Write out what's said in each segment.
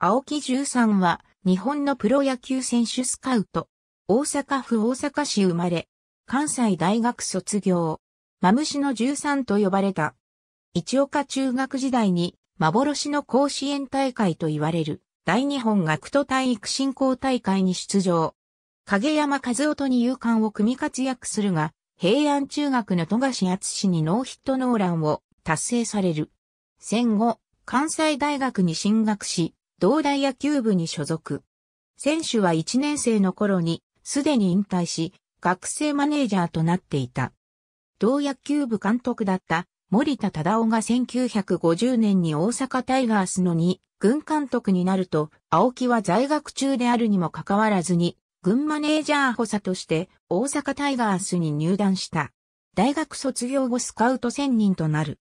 青木13は日本のプロ野球選手スカウト。大阪府大阪市生まれ。関西大学卒業。マムシの13と呼ばれた。一岡中学時代に幻の甲子園大会と言われる大日本学徒体育振興大会に出場。影山和夫と二遊敢を組み活躍するが、平安中学の富樫敦にノーヒットノーランを達成される。戦後、関西大学に進学し、同大野球部に所属。選手は1年生の頃にすでに引退し、学生マネージャーとなっていた。同野球部監督だった森田忠夫が1950年に大阪タイガースの2軍監督になると、青木は在学中であるにもかかわらずに、軍マネージャー補佐として大阪タイガースに入団した。大学卒業後スカウト1000人となる。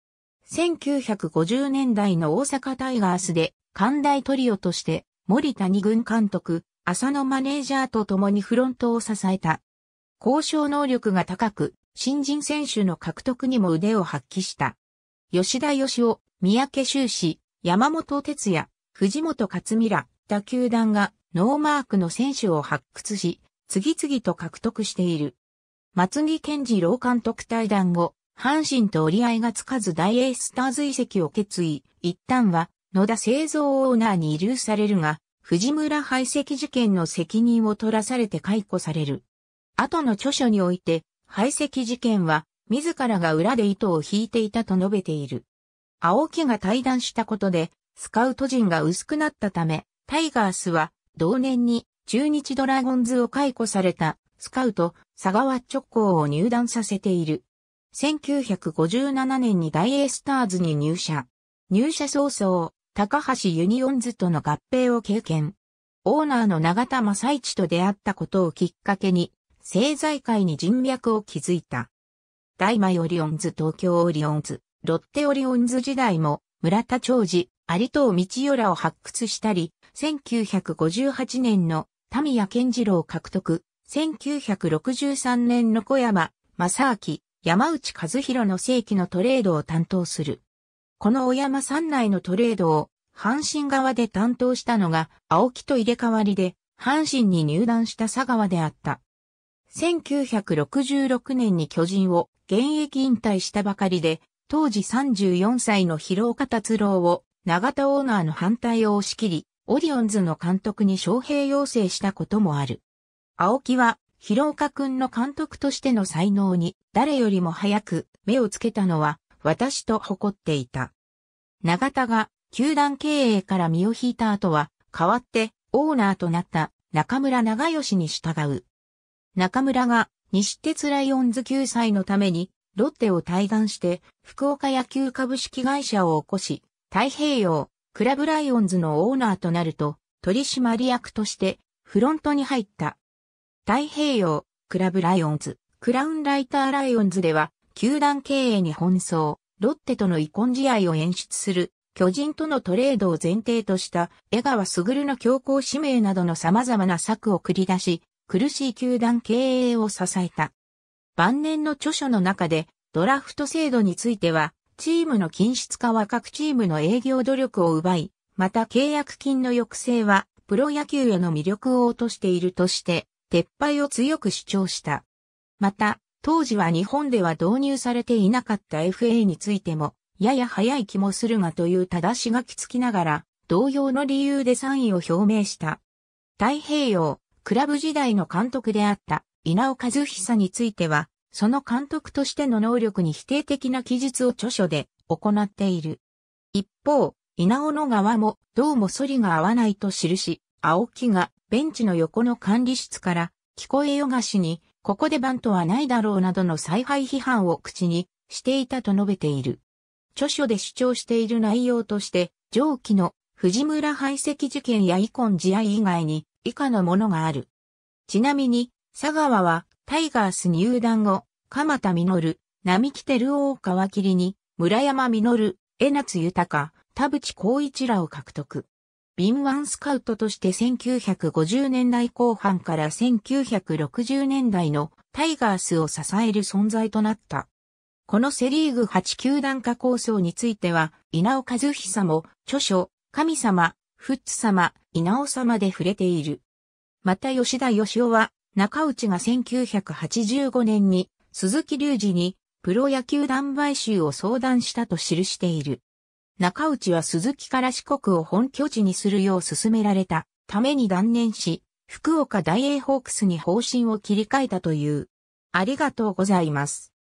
1950年代の大阪タイガースで寛大トリオとして、森谷軍監督、浅野マネージャーと共にフロントを支えた。交渉能力が高く、新人選手の獲得にも腕を発揮した。吉田義夫、三宅修士、山本哲也、藤本勝美ら、他球団がノーマークの選手を発掘し、次々と獲得している。松木健次郎監督対談後、阪神と折り合いがつかず大エースターズ遺跡を決意、一旦は野田製造オーナーに遺留されるが、藤村排斥事件の責任を取らされて解雇される。後の著書において、排斥事件は、自らが裏で糸を引いていたと述べている。青木が対談したことで、スカウト陣が薄くなったため、タイガースは、同年に、中日ドラゴンズを解雇された、スカウト、佐川直行を入団させている。1957年に大エースターズに入社。入社早々、高橋ユニオンズとの合併を経験。オーナーの永田正一と出会ったことをきっかけに、政財界に人脈を築いた。大魔オリオンズ東京オリオンズ、ロッテオリオンズ時代も、村田長治、有藤道代らを発掘したり、1958年の民谷健次郎獲得、1963年の小山、正明、山内和弘の正規のトレードを担当する。この小山山内のトレードを、阪神側で担当したのが、青木と入れ替わりで、阪神に入団した佐川であった。1966年に巨人を現役引退したばかりで、当時34歳の広岡達郎を長田オーナーの反対を押し切り、オリオンズの監督に招聘要請したこともある。青木は、広岡くんの監督としての才能に誰よりも早く目をつけたのは私と誇っていた。長田が球団経営から身を引いた後は、代わってオーナーとなった中村長吉に従う。中村が西鉄ライオンズ救済のためにロッテを対岸して福岡野球株式会社を起こし、太平洋クラブライオンズのオーナーとなると取締役としてフロントに入った。太平洋クラブライオンズ、クラウンライターライオンズでは球団経営に奔走、ロッテとの遺恨試合を演出する、巨人とのトレードを前提とした江川卓の強行指名などの様々な策を繰り出し、苦しい球団経営を支えた。晩年の著書の中で、ドラフト制度については、チームの均質化は各チームの営業努力を奪い、また契約金の抑制は、プロ野球への魅力を落としているとして、撤廃を強く主張した。また、当時は日本では導入されていなかった FA についても、やや早い気もするがという正しがきつきながら、同様の理由で賛意を表明した。太平洋、クラブ時代の監督であった稲尾和久については、その監督としての能力に否定的な記述を著書で行っている。一方、稲尾の側もどうも反りが合わないと記し、青木がベンチの横の管理室から聞こえよがしにここでバントはないだろうなどの采配批判を口にしていたと述べている。著書で主張している内容として、上記の藤村排斥事件や遺恨事合以外に以下のものがある。ちなみに、佐川はタイガース入団後、鎌田実、並木照るを皮切りに、村山実、江夏豊、田淵光一らを獲得。敏腕スカウトとして1950年代後半から1960年代のタイガースを支える存在となった。このセリーグ8球団化構想については、稲尾和久も著書、神様、フッツ様、稲尾様で触れている。また吉田義夫は、中内が1985年に鈴木隆二にプロ野球団買収を相談したと記している。中内は鈴木から四国を本拠地にするよう勧められたために断念し、福岡大英ホークスに方針を切り替えたという。ありがとうございます。